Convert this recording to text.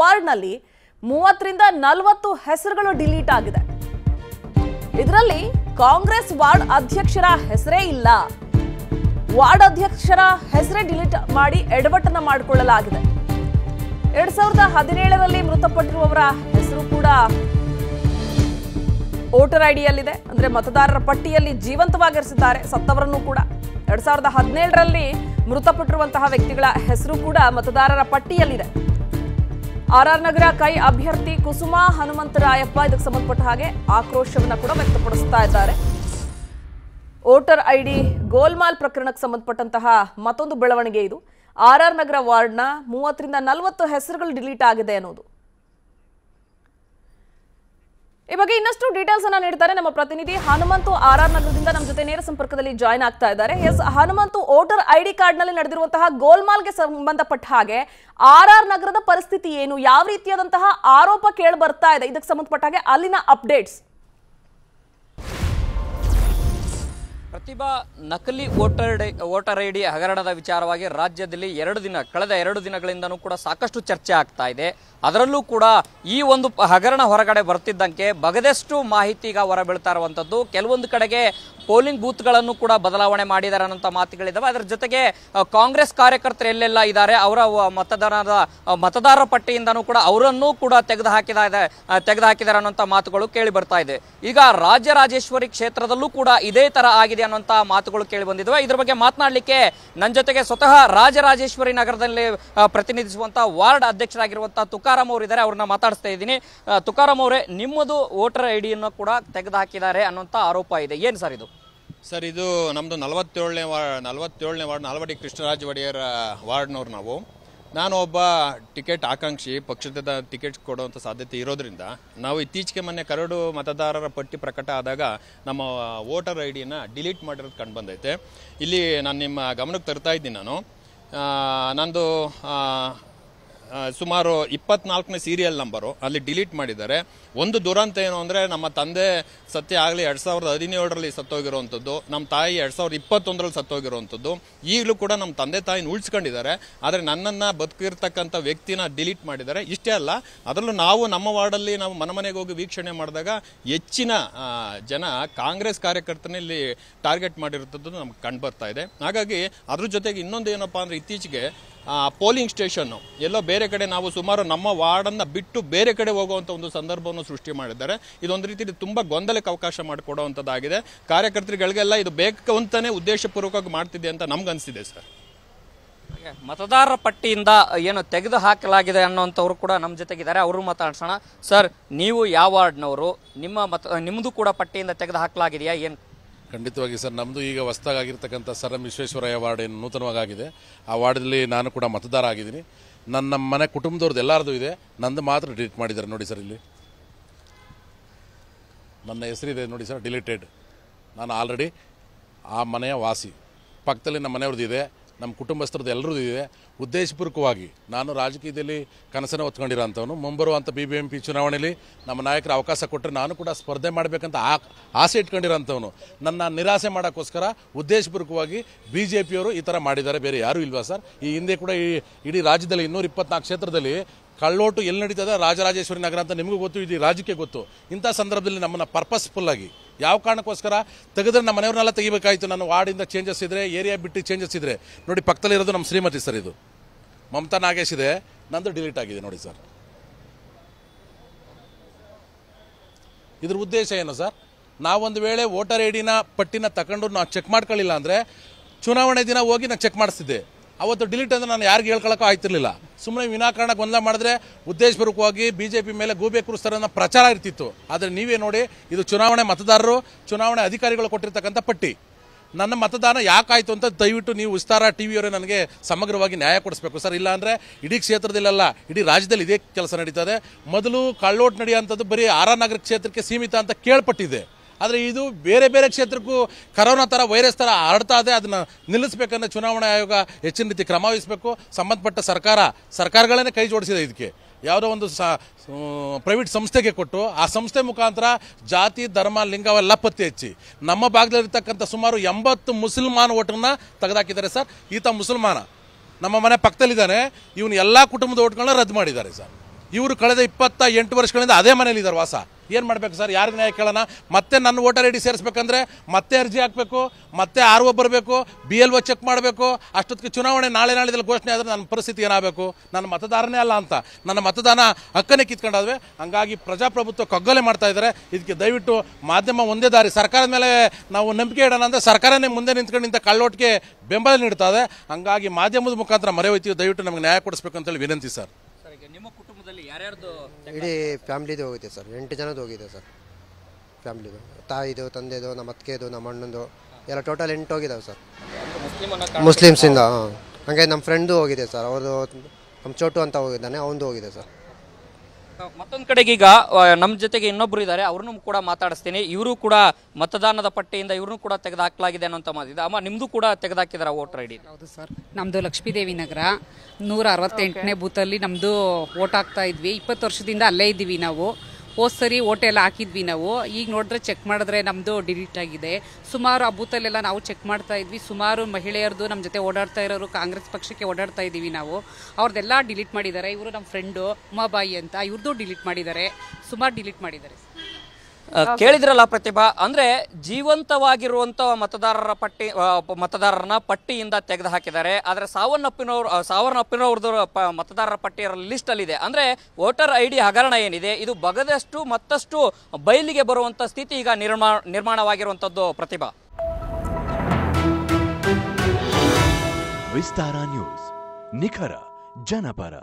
ಪರ್ನಲ್ಲಿ ಮೂವತ್ತರಿಂದ ನಲವತ್ತು ಹೆಸರುಗಳು ಡಿಲೀಟ್ ಆಗಿದೆ ಇದರಲ್ಲಿ ಕಾಂಗ್ರೆಸ್ ವಾರ್ಡ್ ಅಧ್ಯಕ್ಷರ ಹೆಸರೇ ಇಲ್ಲ ವಾರ್ಡ್ ಅಧ್ಯಕ್ಷರ ಹೆಸರೇ ಡಿಲೀಟ್ ಮಾಡಿ ಎಡವಟ್ಟನ್ನು ಮಾಡಿಕೊಳ್ಳಲಾಗಿದೆ ಎರಡ್ ಸಾವಿರದ ಹದಿನೇಳರಲ್ಲಿ ಮೃತಪಟ್ಟಿರುವವರ ಹೆಸರು ಕೂಡ ವೋಟರ್ ಐಡಿಯಲ್ಲಿದೆ ಅಂದ್ರೆ ಮತದಾರರ ಪಟ್ಟಿಯಲ್ಲಿ ಜೀವಂತವಾಗಿರಿಸಿದ್ದಾರೆ ಸತ್ತವರನ್ನು ಕೂಡ ಎರಡ್ ಸಾವಿರದ ಹದಿನೇಳರಲ್ಲಿ ಮೃತಪಟ್ಟಿರುವಂತಹ ವ್ಯಕ್ತಿಗಳ ಹೆಸರು ಕೂಡ ಮತದಾರರ ಪಟ್ಟಿಯಲ್ಲಿದೆ ಆರ್ಆರ್ ನಗರ ಕೈ ಅಭ್ಯರ್ಥಿ ಕುಸುಮಾ ಹನುಮಂತರಾಯಪ್ಪ ಇದಕ್ಕೆ ಸಂಬಂಧಪಟ್ಟ ಹಾಗೆ ಆಕ್ರೋಶವನ್ನು ಕೂಡ ವ್ಯಕ್ತಪಡಿಸ್ತಾ ಇದ್ದಾರೆ ವೋಟರ್ ಐ ಡಿ ಗೋಲ್ಮಾಲ್ ಪ್ರಕರಣಕ್ಕೆ ಸಂಬಂಧಪಟ್ಟಂತಹ ಮತ್ತೊಂದು ಬೆಳವಣಿಗೆ ಇದು ಆರ್ಆರ್ ನಗರ ವಾರ್ಡ್ನ ಮೂವತ್ತರಿಂದ ನಲವತ್ತು ಹೆಸರುಗಳು ಡಿಲೀಟ್ ಆಗಿದೆ ಅನ್ನೋದು ಈ ಬಗ್ಗೆ ಇನ್ನಷ್ಟು ಡೀಟೇಲ್ಸ್ ಅನ್ನ ನೀಡ್ತಾರೆ ನಮ್ಮ ಪ್ರತಿನಿಧಿ ಹನುಮಂತು ಆರ್ ಆರ್ ನಗರದಿಂದ ನಮ್ಮ ಜೊತೆ ನೇರ ಸಂಪರ್ಕದಲ್ಲಿ ಜಾಯ್ನ್ ಆಗ್ತಾ ಇದ್ದಾರೆ S Hanumanthu voter I D card ನಲ್ಲಿ ನಡೆದಿರುವಂತಹ ಗೋಲ್ಮಾಲ್ಗೆ ಸಂಬಂಧಪಟ್ಟ ಹಾಗೆ ಆರ್ ಆರ್ ನಗರದ ಪರಿಸ್ಥಿತಿ ಏನು ಯಾವ ರೀತಿಯಾದಂತಹ ಆರೋಪ ಕೇಳಿ ಬರ್ತಾ ಇದೆ ಇದಕ್ಕೆ ಸಂಬಂಧಪಟ್ಟ ಹಾಗೆ ಅಲ್ಲಿನ ಅಪ್ಡೇಟ್ಸ್ ಪ್ರತಿಭಾ ನಕಲಿ ವೋಟರ್ ವೋಟರ್ ಐ ಡಿ ಹಗರಣದ ವಿಚಾರವಾಗಿ ರಾಜ್ಯದಲ್ಲಿ ಎರಡು ದಿನ ಕಳೆದ ಎರಡು ದಿನಗಳಿಂದನೂ ಕೂಡ ಸಾಕಷ್ಟು ಚರ್ಚೆ ಆಗ್ತಾ ಇದೆ ಅದರಲ್ಲೂ ಕೂಡ ಈ ಒಂದು ಹಗರಣ ಹೊರಗಡೆ ಬರ್ತಿದ್ದಂಗೆ ಬಗದಷ್ಟು ಮಾಹಿತಿ ಈಗ ಹೊರಬೀಳ್ತಾ ಇರುವಂಥದ್ದು ಕೆಲವೊಂದು ಕಡೆಗೆ ಪೋಲಿಂಗ್ ಬೂತ್ಗಳನ್ನು ಕೂಡ ಬದಲಾವಣೆ ಮಾಡಿದ್ದಾರೆ ಅನ್ನೋಂಥ ಮಾತುಗಳಿದ್ದಾವೆ ಅದರ ಜೊತೆಗೆ ಕಾಂಗ್ರೆಸ್ ಕಾರ್ಯಕರ್ತರು ಎಲ್ಲೆಲ್ಲ ಇದ್ದಾರೆ ಅವರ ಮತದಾನದ ಮತದಾರರ ಪಟ್ಟಿಯಿಂದನೂ ಕೂಡ ಅವರನ್ನೂ ಕೂಡ ತೆಗೆದು ಹಾಕಿದ ತೆಗೆದು ಹಾಕಿದ್ದಾರೆ ಅನ್ನೋಂಥ ಮಾತುಗಳು ಕೇಳಿ ಬರ್ತಾ ಇದೆ ಈಗ ರಾಜರಾಜೇಶ್ವರಿ ಕ್ಷೇತ್ರದಲ್ಲೂ ಕೂಡ ಇದೇ ತರ ಆಗಿದೆ ಅನ್ನೋಂಥ ಮಾತುಗಳು ಕೇಳಿ ಬಂದಿದ್ದಾವೆ ಇದ್ರ ಬಗ್ಗೆ ಮಾತನಾಡಲಿಕ್ಕೆ ನನ್ನ ಜೊತೆಗೆ ಸ್ವತಃ ರಾಜರಾಜೇಶ್ವರಿ ನಗರದಲ್ಲಿ ಪ್ರತಿನಿಧಿಸುವಂತಹ ವಾರ್ಡ್ ಅಧ್ಯಕ್ಷರಾಗಿರುವಂತಹ ತುಕಾರಾಮ್ ಇದ್ದಾರೆ ಅವ್ರನ್ನ ಮಾತಾಡಿಸ್ತಾ ಇದ್ದೀನಿ ತುಕಾರಾಮ್ ಅವರೇ ನಿಮ್ಮದು ವೋಟರ್ ಐಡಿಯನ್ನು ಕೂಡ ತೆಗೆದುಹಾಕಿದ್ದಾರೆ ಹಾಕಿದ್ದಾರೆ ಅನ್ನೋಂಥ ಆರೋಪ ಇದೆ ಏನು ಸರ್ ಇದು ಸರ್ ಇದು ನಮ್ಮದು ನಲವತ್ತೇಳನೇ ವಾರ್ಡ್ ನಲವತ್ತೇಳನೇ ವಾರ್ಡ್ ನಾಲ್ವಡಿ ಕೃಷ್ಣರಾಜ ಒಡೆಯರ ವಾರ್ಡ್ನವ್ರು ನಾವು ನಾನು ಒಬ್ಬ ಟಿಕೆಟ್ ಆಕಾಂಕ್ಷಿ ಪಕ್ಷದ ಟಿಕೆಟ್ ಕೊಡುವಂಥ ಸಾಧ್ಯತೆ ಇರೋದ್ರಿಂದ ನಾವು ಇತ್ತೀಚೆಗೆ ಮೊನ್ನೆ ಕರಡು ಮತದಾರರ ಪಟ್ಟಿ ಪ್ರಕಟ ಆದಾಗ ನಮ್ಮ ವೋಟರ್ ಐ ಡಿನ ಡಿಲೀಟ್ ಮಾಡಿರೋದು ಕಂಡು ಬಂದೈತೆ ಇಲ್ಲಿ ನಾನು ನಿಮ್ಮ ಗಮನಕ್ಕೆ ತರ್ತಾ ಇದ್ದೀನಿ ನಾನು ನಂದು ಸುಮಾರು ಇಪ್ಪತ್ನಾಲ್ಕನೇ ಸೀರಿಯಲ್ ನಂಬರು ಅಲ್ಲಿ ಡಿಲೀಟ್ ಮಾಡಿದ್ದಾರೆ ಒಂದು ದುರಂತ ಏನು ಅಂದರೆ ನಮ್ಮ ತಂದೆ ಸತ್ಯ ಆಗಲಿ ಎರಡು ಸಾವಿರದ ಹದಿನೇಳರಲ್ಲಿ ಸತ್ತೋಗಿರುವಂಥದ್ದು ನಮ್ಮ ತಾಯಿ ಎರಡು ಸಾವಿರದ ಇಪ್ಪತ್ತೊಂದರಲ್ಲಿ ಸತ್ತೋಗಿರುವಂಥದ್ದು ಈಗಲೂ ಕೂಡ ನಮ್ಮ ತಂದೆ ತಾಯಿನ ಉಳಿಸ್ಕೊಂಡಿದ್ದಾರೆ ಆದರೆ ನನ್ನನ್ನು ಬದುಕಿರ್ತಕ್ಕಂಥ ವ್ಯಕ್ತಿನ ಡಿಲೀಟ್ ಮಾಡಿದ್ದಾರೆ ಇಷ್ಟೇ ಅಲ್ಲ ಅದರಲ್ಲೂ ನಾವು ನಮ್ಮ ವಾರ್ಡಲ್ಲಿ ನಾವು ಮನೆಮನೆಗೆ ಹೋಗಿ ವೀಕ್ಷಣೆ ಮಾಡಿದಾಗ ಹೆಚ್ಚಿನ ಜನ ಕಾಂಗ್ರೆಸ್ ಕಾರ್ಯಕರ್ತನಲ್ಲಿ ಟಾರ್ಗೆಟ್ ಮಾಡಿರುತ್ತದ್ದು ನಮ್ಗೆ ಕಂಡು ಬರ್ತಾ ಇದೆ ಹಾಗಾಗಿ ಅದ್ರ ಜೊತೆಗೆ ಇನ್ನೊಂದು ಏನಪ್ಪ ಅಂದರೆ ಇತ್ತೀಚೆಗೆ ಪೋಲಿಂಗ್ ಸ್ಟೇಷನ್ನು ಎಲ್ಲೋ ಬೇರೆ ಕಡೆ ನಾವು ಸುಮಾರು ನಮ್ಮ ವಾರ್ಡನ್ನು ಬಿಟ್ಟು ಬೇರೆ ಕಡೆ ಹೋಗುವಂಥ ಒಂದು ಸಂದರ್ಭವನ್ನು ಸೃಷ್ಟಿ ಮಾಡಿದ್ದಾರೆ ಇದೊಂದು ರೀತಿಯಲ್ಲಿ ತುಂಬ ಗೊಂದಲಕ್ಕೆ ಅವಕಾಶ ಮಾಡಿಕೊಡುವಂಥದ್ದಾಗಿದೆ ಕಾರ್ಯಕರ್ತರಿಗಳಿಗೆಲ್ಲ ಇದು ಬೇಕು ಅಂತಲೇ ಉದ್ದೇಶಪೂರ್ವಕವಾಗಿ ಮಾಡ್ತಿದೆ ಅಂತ ನಮ್ಗನ್ಸಿದೆ ಸರ್ ಮತದಾರರ ಪಟ್ಟಿಯಿಂದ ಏನು ತೆಗೆದು ಹಾಕಲಾಗಿದೆ ಅನ್ನೋಂಥವ್ರು ಕೂಡ ನಮ್ಮ ಜೊತೆಗಿದ್ದಾರೆ ಅವರು ಮಾತಾಡ್ಸೋಣ ಸರ್ ನೀವು ಯಾವ ವಾರ್ಡ್ನವರು ನಿಮ್ಮ ಮತ ನಿಮ್ಮದು ಕೂಡ ಪಟ್ಟಿಯಿಂದ ತೆಗೆದು ಹಾಕಲಾಗಿದೆಯಾ ಏನು ಖಂಡಿತವಾಗಿ ಸರ್ ನಮ್ಮದು ಈಗ ಹೊಸ್ದಾಗಿರ್ತಕ್ಕಂಥ ಸರ್ ಎಂ ವಿಶ್ವೇಶ್ವರಯ್ಯ ವಾರ್ಡ್ ಏನು ನೂತನವಾಗಿದೆ ಆ ವಾರ್ಡಲ್ಲಿ ನಾನು ಕೂಡ ಮತದಾರ ಆಗಿದ್ದೀನಿ ನನ್ನ ನಮ್ಮ ಮನೆ ಕುಟುಂಬದವ್ರದ್ದು ಎಲ್ಲರದು ಇದೆ ನಂದು ಮಾತ್ರ ಡಿಲೀಟ್ ಮಾಡಿದ್ದಾರೆ ನೋಡಿ ಸರ್ ಇಲ್ಲಿ ನನ್ನ ಹೆಸರಿದೆ ನೋಡಿ ಸರ್ ಡಿಲೀಟೆಡ್ ನಾನು ಆಲ್ರೆಡಿ ಆ ಮನೆಯ ವಾಸಿ ಪಕ್ಕದಲ್ಲಿ ನಮ್ಮ ಮನೆಯವ್ರದ್ದು ಇದೆ ನಮ್ಮ ಕುಟುಂಬಸ್ಥರದ್ದು ಎಲ್ಲರೂ ಇದೆ ಉದ್ದೇಶಪೂರ್ವಕವಾಗಿ ನಾನು ರಾಜಕೀಯದಲ್ಲಿ ಕನಸನ್ನು ಹೊತ್ಕೊಂಡಿರೋಂಥವನು ಮುಂಬರುವಂಥ ಬಿ ಬಿ ಎಂ ಪಿ ಚುನಾವಣೆಯಲ್ಲಿ ನಮ್ಮ ನಾಯಕರ ಅವಕಾಶ ಕೊಟ್ಟರೆ ನಾನು ಕೂಡ ಸ್ಪರ್ಧೆ ಮಾಡಬೇಕಂತ ಆ ಆಸೆ ಇಟ್ಕೊಂಡಿರೋಂಥವನು ನನ್ನ ನಿರಾಸೆ ಮಾಡೋಕ್ಕೋಸ್ಕರ ಉದ್ದೇಶಪೂರ್ವಕವಾಗಿ ಬಿ ಜೆ ಪಿಯವರು ಈ ಥರ ಮಾಡಿದ್ದಾರೆ ಬೇರೆ ಯಾರೂ ಇಲ್ವಾ ಸರ್ ಈ ಹಿಂದೆ ಕೂಡ ಈ ಇಡೀ ರಾಜ್ಯದಲ್ಲಿ ಇನ್ನೂರ ಇಪ್ಪತ್ನಾಲ್ಕು ಕ್ಷೇತ್ರದಲ್ಲಿ ಕಳ್ಳೋಟು ಎಲ್ಲಿ ನಡೀತದೆ ರಾಜರಾಜೇಶ್ವರಿ ನಗರ ಅಂತ ನಿಮಗೂ ಗೊತ್ತು ಇದು ರಾಜ್ಯಕ್ಕೆ ಗೊತ್ತು ಇಂಥ ಸಂದರ್ಭದಲ್ಲಿ ನಮ್ಮನ್ನು ಪರ್ಪಸ್ಫುಲ್ಲಾಗಿ ಯಾವ ಕಾರಣಕ್ಕೋಸ್ಕರ ತೆಗೆದ್ರೆ ನಮ್ಮ ಮನೆಯವ್ರನ್ನೆಲ್ಲ ತೆಗಿಬೇಕಾಯಿತು ನಾನು ವಾರ್ಡಿಂದ ಚೇಂಜಸ್ ಇದ್ದರೆ ಏರಿಯಾ ಬಿಟ್ಟು ಚೇಂಜಸ್ ಇದ್ದರೆ ನೋಡಿ ಪಕ್ಕದಲ್ಲಿರೋದು ನಮ್ಮ ಶ್ರೀಮತಿ ಸರ್ ಇದು ಮಮತಾ ನಾಗೇಶ್ ಇದೆ ನಂದು ಡಿಲೀಟ್ ಆಗಿದೆ ನೋಡಿ ಸರ್ ಇದ್ರ ಉದ್ದೇಶ ಏನು ಸರ್ ನಾವೊಂದು ವೇಳೆ ವೋಟರ್ ಐ ಡಿನ ಪಟ್ಟಿನ ತಗೊಂಡು ನಾವು ಚೆಕ್ ಮಾಡ್ಕೊಳ್ಳಿಲ್ಲ ಅಂದರೆ ಚುನಾವಣೆ ದಿನ ಹೋಗಿ ನಾನು ಚೆಕ್ ಮಾಡಿಸ್ತಿದ್ದೆ ಅವತ್ತು ಡಿಲೀಟ್ ಅಂದರೆ ನಾನು ಯಾರಿಗೆ ಹೇಳ್ಕೊಳಕ್ಕೂ ಆಯ್ತಿರ್ಲಿಲ್ಲ ಸುಮ್ಮನೆ ವಿನಾಕಾರಣ ಗೊಂದಲ ಮಾಡಿದ್ರೆ ಉದ್ದೇಶಪೂರ್ವಕವಾಗಿ ಬಿ ಜೆ ಪಿ ಮೇಲೆ ಗೂಬೆ ಕುರಿಸ್ತಾರನ್ನ ಪ್ರಚಾರ ಇರ್ತಿತ್ತು ಆದರೆ ನೀವೇ ನೋಡಿ ಇದು ಚುನಾವಣೆ ಮತದಾರರು ಚುನಾವಣೆ ಅಧಿಕಾರಿಗಳು ಕೊಟ್ಟಿರ್ತಕ್ಕಂಥ ಪಟ್ಟಿ ನನ್ನ ಮತದಾನ ಯಾಕಾಯಿತು ಅಂತ ದಯವಿಟ್ಟು ನೀವು ವಿಸ್ತಾರ ಟಿ ವಿಯವರೇ ನನಗೆ ಸಮಗ್ರವಾಗಿ ನ್ಯಾಯ ಕೊಡಿಸ್ಬೇಕು ಸರ್ ಇಲ್ಲಾಂದರೆ ಇಡೀ ಕ್ಷೇತ್ರದಲ್ಲಲ್ಲ ಇಡೀ ರಾಜ್ಯದಲ್ಲಿ ಇದೇ ಕೆಲಸ ನಡೀತದೆ ಮೊದಲು ಕಳ್ಳೋಟ್ ನಡೆಯುವಂಥದ್ದು ಬರೀ ಆರಾನಗರ ಕ್ಷೇತ್ರಕ್ಕೆ ಸೀಮಿತ ಅಂತ ಕೇಳ್ಪಟ್ಟಿದೆ ಆದರೆ ಇದು ಬೇರೆ ಬೇರೆ ಕ್ಷೇತ್ರಕ್ಕೂ ಕರೋನಾ ಥರ ವೈರಸ್ ಥರ ಹರಡ್ತಾ ಇದೆ ಅದನ್ನು ನಿಲ್ಲಿಸಬೇಕಂದ್ರೆ ಚುನಾವಣಾ ಆಯೋಗ ಹೆಚ್ಚಿನ ರೀತಿ ಕ್ರಮ ವಹಿಸಬೇಕು ಸಂಬಂಧಪಟ್ಟ ಸರ್ಕಾರ ಸರ್ಕಾರಗಳನ್ನೇ ಕೈ ಜೋಡಿಸಿದೆ ಇದಕ್ಕೆ ಯಾವುದೋ ಒಂದು ಸ ಪ್ರೈವೇಟ್ ಸಂಸ್ಥೆಗೆ ಕೊಟ್ಟು ಆ ಸಂಸ್ಥೆ ಮುಖಾಂತರ ಜಾತಿ ಧರ್ಮ ಲಿಂಗವೆಲ್ಲ ಪತ್ತೆ ಹಚ್ಚಿ ನಮ್ಮ ಭಾಗದಲ್ಲಿರ್ತಕ್ಕಂಥ ಸುಮಾರು ಎಂಬತ್ತು ಮುಸಲ್ಮಾನ್ ಓಟನ್ನ ತೆಗೆದಾಕಿದ್ದಾರೆ ಸರ್ ಈತ ಮುಸಲ್ಮಾನ ನಮ್ಮ ಮನೆ ಪಕ್ಕದಲ್ಲಿದ್ದಾನೆ ಇವನು ಎಲ್ಲ ಕುಟುಂಬದ ಓಟ್ಗಳನ್ನ ರದ್ದು ಮಾಡಿದ್ದಾರೆ ಸರ್ ಇವರು ಕಳೆದ ಇಪ್ಪತ್ತ ಎಂಟು ವರ್ಷಗಳಿಂದ ಅದೇ ಮನೇಲಿದ್ದಾರೆ ವಾಸ ಏನು ಮಾಡಬೇಕು ಸರ್ ಯಾರಿಗೆ ನ್ಯಾಯ ಕೇಳೋಣ ಮತ್ತೆ ನನ್ನ ವೋಟರ್ ಐ ಡಿ ಸೇರಿಸ್ಬೇಕಂದ್ರೆ ಮತ್ತೆ ಅರ್ಜಿ ಹಾಕಬೇಕು ಮತ್ತೆ ಆರ್ ಒ ಬರಬೇಕು ಬಿ ಎಲ್ ಒ ಚೆಕ್ ಮಾಡಬೇಕು ಅಷ್ಟೊತ್ತಿಗೆ ಚುನಾವಣೆ ನಾಳೆ ನಾಳೆದಲ್ಲಿ ಘೋಷಣೆ ಆದರೆ ನನ್ನ ಪರಿಸ್ಥಿತಿ ಏನಾಗಬೇಕು ನನ್ನ ಮತದಾರನೇ ಅಲ್ಲ ಅಂತ ನನ್ನ ಮತದಾನ ಹಕ್ಕನೇ ಕಿತ್ಕೊಂಡಾದ್ವಿ ಹಂಗಾಗಿ ಪ್ರಜಾಪ್ರಭುತ್ವ ಕಗ್ಗಲೆ ಮಾಡ್ತಾ ಇದ್ದಾರೆ ಇದಕ್ಕೆ ದಯವಿಟ್ಟು ಮಾಧ್ಯಮ ಒಂದೇ ದಾರಿ ಸರ್ಕಾರದ ಮೇಲೆ ನಾವು ನಂಬಿಕೆ ಇಡೋಣ ಅಂದರೆ ಸರ್ಕಾರನೇ ಮುಂದೆ ನಿಂತ್ಕೊಂಡು ಇಂಥ ಕಳ್ಳೋಟಿಗೆ ಬೆಂಬಲ ನೀಡ್ತಾ ಇದೆ ಹಂಗಾಗಿ ಮಾಧ್ಯಮದ ಮುಖಾಂತರ ಮರೆ ದಯವಿಟ್ಟು ನಮಗೆ ನ್ಯಾಯ ಕೊಡಿಸ್ಬೇಕು ಅಂತೇಳಿ ವಿನಂತಿ ಸರ್ ನಿಮ್ಮ ಕುಟುಂಬದಲ್ಲಿ ಇಡೀ ಫ್ಯಾಮ್ಲಿದು ಹೋಗಿದೆ ಸರ್ ಎಂಟು ಜನದ್ದು ಹೋಗಿದೆ ಸರ್ ಫ್ಯಾಮ್ಲಿದು ತಾಯಿದು ತಂದೆದು ನಮ್ಮ ಅತ್ತಿಗೆದು ನಮ್ಮ ಅಣ್ಣಂದು ಎಲ್ಲ ಟೋಟಲ್ ಎಂಟು ಹೋಗಿದ್ದಾವೆ ಸರ್ ಮುಸ್ಲಿಮ್ಸಿಂದ ಹಾಂ ಹಾಗೆ ನಮ್ಮ ಫ್ರೆಂಡು ಹೋಗಿದೆ ಸರ್ ಅವರು ನಮ್ಮ ಚೋಟು ಅಂತ ಹೋಗಿದ್ದಾನೆ ಅವನು ಹೋಗಿದೆ ಸರ್ ಮತ್ತೊಂದು ಕಡೆಗೆ ಈಗ ನಮ್ಮ ಜೊತೆಗೆ ಇನ್ನೊಬ್ರು ಇದ್ದಾರೆ ಅವ್ರನ್ನೂ ಕೂಡ ಮಾತಾಡಿಸ್ತೀನಿ ಇವರು ಕೂಡ ಮತದಾನದ ಪಟ್ಟಿಯಿಂದ ಇವ್ರನ್ನೂ ಕೂಡ ತೆಗೆದುಹಾಕಲಾಗಿದೆ ಅನ್ನೋಂಥ ಮಾತಿದೆ ಅಮ್ಮ ನಿಮ್ಮದು ಕೂಡ ತೆಗೆದುಹಾಕಿದಾರೆ ವೋಟರ್ ಐ ಡಿ ಹೌದು ಸರ್ ನಮ್ಮದು ಲಕ್ಷ್ಮೀದೇವಿ ನಗರ ನೂರ ಅರವತ್ತೆಂಟನೇ ಬೂತಲ್ಲಿ ನಮ್ಮದು ವೋಟ್ ಹಾಕ್ತಾ ಇದ್ವಿ ಇಪ್ಪತ್ತು ವರ್ಷದಿಂದ ಅಲ್ಲೇ ಇದ್ದೀವಿ ನಾವು ಹೋದ್ ಸರಿ ಓಟೆಲ್ಲ ಹಾಕಿದ್ವಿ ನಾವು ಈಗ ನೋಡಿದ್ರೆ ಚೆಕ್ ಮಾಡಿದ್ರೆ ನಮ್ಮದು ಡಿಲೀಟ್ ಆಗಿದೆ ಸುಮಾರು ಆ ನಾವು ಚೆಕ್ ಮಾಡ್ತಾ ಇದ್ವಿ ಸುಮಾರು ಮಹಿಳೆಯರದು ನಮ್ಮ ಜೊತೆ ಓಡಾಡ್ತಾ ಇರೋರು ಕಾಂಗ್ರೆಸ್ ಪಕ್ಷಕ್ಕೆ ಓಡಾಡ್ತಾ ಇದ್ದೀವಿ ನಾವು ಅವ್ರದ್ದೆಲ್ಲ ಡಿಲೀಟ್ ಮಾಡಿದ್ದಾರೆ ಇವರು ನಮ್ಮ ಫ್ರೆಂಡು ಉಮಾಬಾಯಿ ಅಂತ ಇವ್ರದ್ದು ಡಿಲೀಟ್ ಮಾಡಿದ್ದಾರೆ ಸುಮಾರು ಡಿಲೀಟ್ ಮಾಡಿದ್ದಾರೆ ಕೇಳಿದ್ರಲ್ಲ ಪ್ರತಿಭಾ ಅಂದ್ರೆ ಜೀವಂತವಾಗಿರುವಂತ ಮತದಾರರ ಪಟ್ಟಿ ಮತದಾರರನ್ನ ಪಟ್ಟಿಯಿಂದ ತೆಗೆದು ಹಾಕಿದ್ದಾರೆ ಆದ್ರೆ ಸಾವನ್ನಪ್ಪಿನವ್ರು ಸಾವನ್ನಪ್ಪಿನವ್ರದ್ದು ಮತದಾರರ ಪಟ್ಟಿಯ ಲಿಸ್ಟ್ ಅಲ್ಲಿ ಇದೆ ಅಂದ್ರೆ ವೋಟರ್ ಐ ಡಿ ಹಗರಣ ಏನಿದೆ ಇದು ಬಗದಷ್ಟು ಮತ್ತಷ್ಟು ಬಯಲಿಗೆ ಬರುವಂತ ಸ್ಥಿತಿ ಈಗ ನಿರ್ಮಾಣ ನಿರ್ಮಾಣವಾಗಿರುವಂತದ್ದು ಪ್ರತಿಭಾ ವಿಸ್ತಾರ ನ್ಯೂಸ್ ನಿಖರ ಜನಪರ